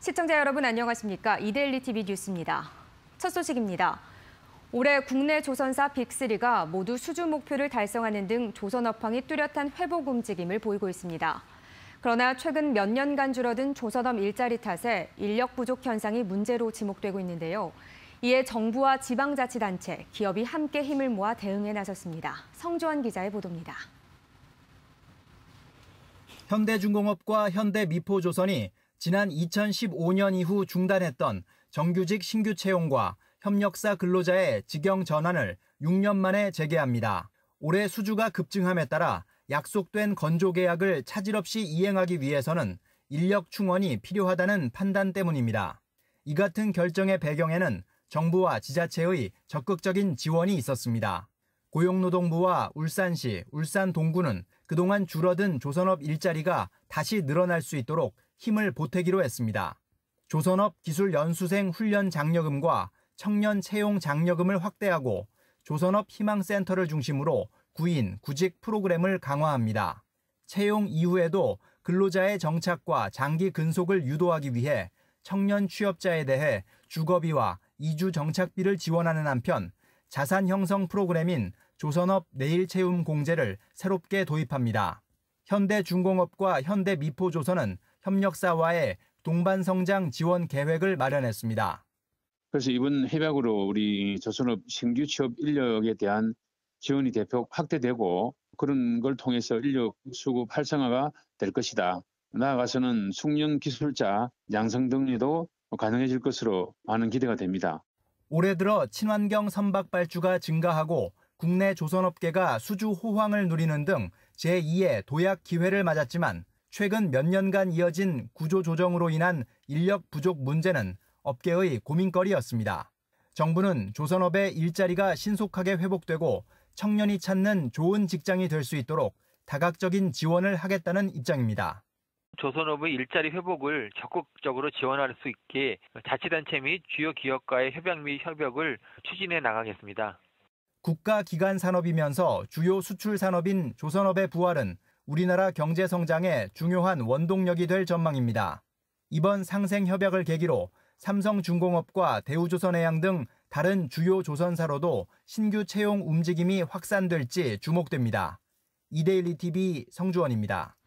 시청자 여러분 안녕하십니까? 이데일리 TV 뉴스입니다. 첫 소식입니다. 올해 국내 조선사 빅3가 모두 수주 목표를 달성하는 등 조선업황이 뚜렷한 회복 움직임을 보이고 있습니다. 그러나 최근 몇 년간 줄어든 조선업 일자리 탓에 인력 부족 현상이 문제로 지목되고 있는데요. 이에 정부와 지방자치단체, 기업이 함께 힘을 모아 대응에 나섰습니다. 성조환 기자의 보도입니다. 현대중공업과 현대미포조선이 지난 2015년 이후 중단했던 정규직 신규 채용과 협력사 근로자의 직영 전환을 6년 만에 재개합니다. 올해 수주가 급증함에 따라 약속된 건조 계약을 차질 없이 이행하기 위해서는 인력 충원이 필요하다는 판단 때문입니다. 이 같은 결정의 배경에는 정부와 지자체의 적극적인 지원이 있었습니다. 고용노동부와 울산시, 울산동구는 그동안 줄어든 조선업 일자리가 다시 늘어날 수 있도록 힘을 보태기로 했습니다. 조선업 기술연수생 훈련 장려금과 청년 채용 장려금을 확대하고 조선업 희망센터를 중심으로 구인, 구직 프로그램을 강화합니다. 채용 이후에도 근로자의 정착과 장기 근속을 유도하기 위해 청년 취업자에 대해 주거비와 이주 정착비를 지원하는 한편 자산 형성 프로그램인 조선업 내일 채움 공제를 새롭게 도입합니다. 현대중공업과 현대미포조선은 협력사와의 동반성장 지원 계획을 마련했습니다. 그래서 이번 협약으로 우리 조선업 신규 취업 인력에 대한 지원이 대폭 확대되고 그런 걸 통해서 인력 수급 활성화가 될 것이다. 나아가서는 숙련 기술자 양성 등리도 가능해질 것으로 많은 기대가 됩니다. 올해 들어 친환경 선박 발주가 증가하고 국내 조선업계가 수주 호황을 누리는 등 제2의 도약 기회를 맞았지만 최근 몇 년간 이어진 구조조정으로 인한 인력 부족 문제는 업계의 고민거리였습니다. 정부는 조선업의 일자리가 신속하게 회복되고 청년이 찾는 좋은 직장이 될 수 있도록 다각적인 지원을 하겠다는 입장입니다. 조선업의 일자리 회복을 적극적으로 지원할 수 있게 자치단체 및 주요 기업과의 협약 및 협약을 추진해 나가겠습니다. 국가기관 산업이면서 주요 수출 산업인 조선업의 부활은 우리나라 경제 성장의 중요한 원동력이 될 전망입니다. 이번 상생 협약을 계기로 삼성중공업과 대우조선해양 등 다른 주요 조선사로도 신규 채용 움직임이 확산될지 주목됩니다. 이데일리 TV 성주원입니다.